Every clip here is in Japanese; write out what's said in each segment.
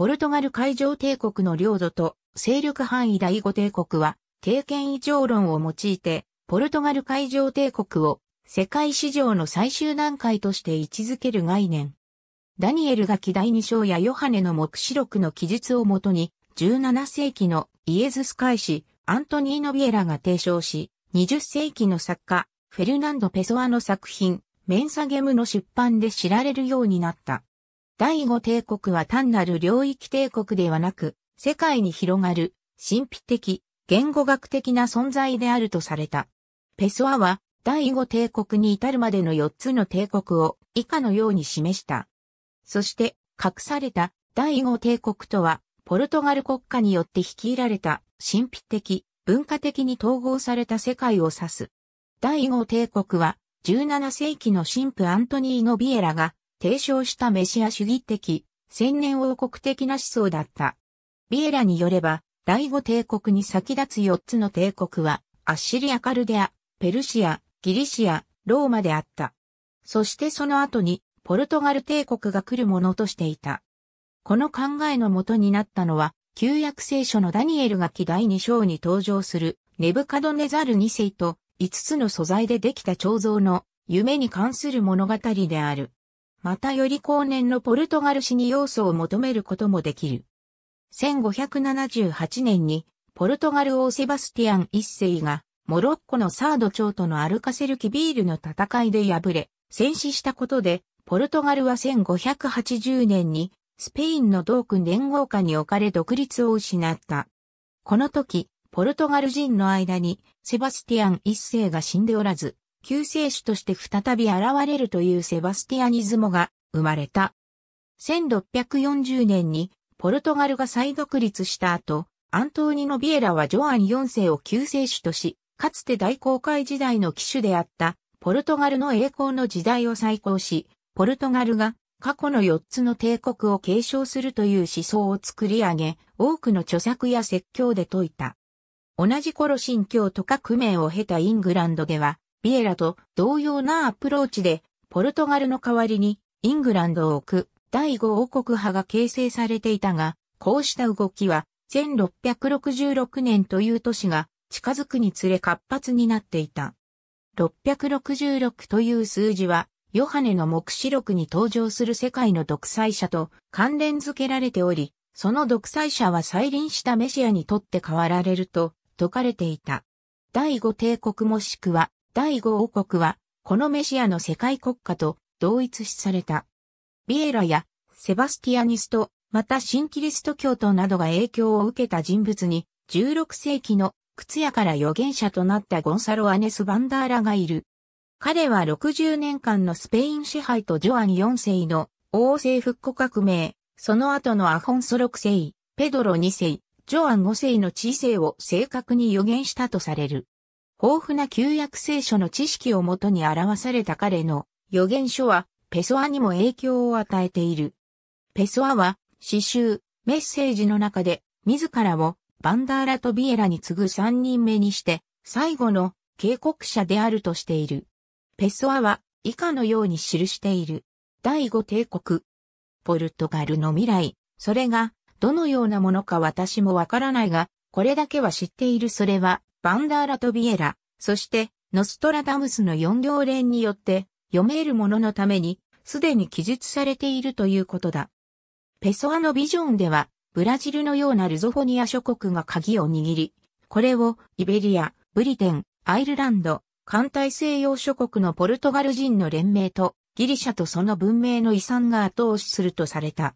ポルトガル海上帝国の領土と勢力範囲第五帝国は、経験異常論を用いて、ポルトガル海上帝国を世界史上の最終段階として位置づける概念。ダニエルが記第二章やヨハネの目視録の記述をもとに、17世紀のイエズス会士、アントニーノ・ビエラが提唱し、20世紀の作家、フェルナンド・ペソアの作品、メンサゲムの出版で知られるようになった。第五帝国は単なる領域帝国ではなく、世界に広がる、神秘的、言語学的な存在であるとされた。ペソアは、第五帝国に至るまでの4つの帝国を以下のように示した。そして、隠された第五帝国とは、ポルトガル国家によって率いられた神秘的、文化的に統合された世界を指す。第五帝国は、17世紀の神父アントニーノ・ビエラが提唱したメシア主義的、千年王国的な思想だった。ビエラによれば、第五帝国に先立つ四つの帝国は、アッシリア・カルデア、ペルシア、ギリシア、ローマであった。そしてその後に、ポルトガル帝国が来るものとしていた。この考えのもとになったのは、旧約聖書のダニエルが記第二章に登場する、ネブカドネザル二世と、五つの素材でできた彫像の夢に関する物語である。またより後年のポルトガル史に要素を求めることもできる。1578年に、ポルトガル王セバスティアン一世が、モロッコのサード長とのアルカセルキビールの戦いで敗れ、戦死したことで、ポルトガルは1580年に、スペインの同君連合下に置かれ独立を失った。この時、ポルトガル人の間に、セバスティアン一世が死んでおらず、救世主として再び現れるというセバスティアニズモが生まれた。1640年にポルトガルが再独立した後、アントーニノ・ビエラはジョアン4世を救世主とし、かつて大航海時代の機種であったポルトガルの栄光の時代を再興し、ポルトガルが過去の4つの帝国を継承するという思想を作り上げ、多くの著作や説教で説いた。同じ頃新教か、革命を経たイングランドでは、ビエラと同様なアプローチで、ポルトガルの代わりにイングランドを置く第五王国派が形成されていたが、こうした動きは1666年という年が近づくにつれ活発になっていた。666という数字は、ヨハネの目視録に登場する世界の独裁者と関連づけられており、その独裁者は再臨したメシアにとって変わられると説かれていた。第五帝国もしくは第5王国は、このメシアの世界国家と同一視された。ビエラやセバスティアニスト、また新キリスト教徒などが影響を受けた人物に、16世紀の靴屋から預言者となったゴンサロ・アネス・バンダーラがいる。彼は60年間のスペイン支配とジョアン4世の王政復古革命、その後のアホンソ6世、ペドロ2世、ジョアン5世の知性を正確に予言したとされる。豊富な旧約聖書の知識をもとに表された彼の予言書はペソアにも影響を与えている。ペソアは詩集、メッセージの中で自らをバンダーラとビエラに次ぐ三人目にして最後の警告者であるとしている。ペソアは以下のように記している。第五帝国。ポルトガルの未来。それがどのようなものか私もわからないが、これだけは知っているそれはバンダーラトビエラ、そして、ノストラダムスの4行連によって読めるもののために、すでに記述されているということだ。ペソアのビジョンでは、ブラジルのようなルゾフォニア諸国が鍵を握り、これをイベリア、ブリテン、アイルランド、艦隊西洋諸国のポルトガル人の連盟とギリシャとその文明の遺産が後押しするとされた。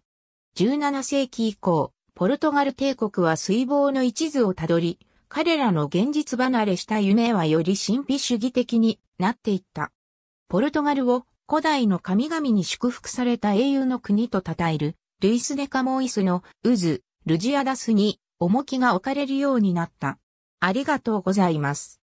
17世紀以降、ポルトガル帝国は水防の一途をたどり、彼らの現実離れした夢はより神秘主義的になっていった。ポルトガルを古代の神々に祝福された英雄の国と称える、ルイス・デ・カモイスの渦、ルジアダスに重きが置かれるようになった。ありがとうございます。